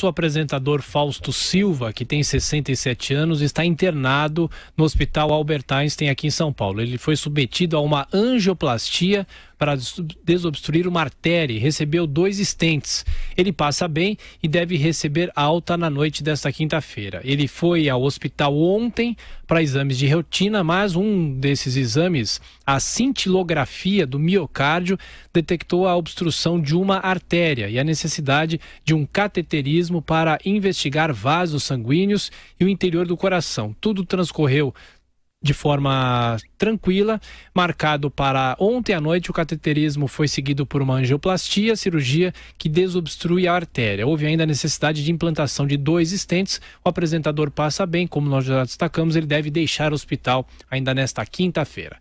O apresentador Fausto Silva, que tem 67 anos, está internado no Hospital Albert Einstein aqui em São Paulo. Ele foi submetido a uma angioplastia para desobstruir uma artéria e recebeu dois estentes. Ele passa bem e deve receber alta na noite desta quinta-feira. Ele foi ao hospital ontem para exames de rotina, mas um desses exames, a cintilografia do miocárdio, detectou a obstrução de uma artéria e a necessidade de um cateterismo para investigar vasos sanguíneos e o interior do coração. Tudo transcorreu de forma tranquila, marcado para ontem à noite. O cateterismo foi seguido por uma angioplastia, cirurgia que desobstrui a artéria. Houve ainda a necessidade de implantação de dois estentes. O apresentador passa bem, como nós já destacamos, ele deve deixar o hospital ainda nesta quinta-feira.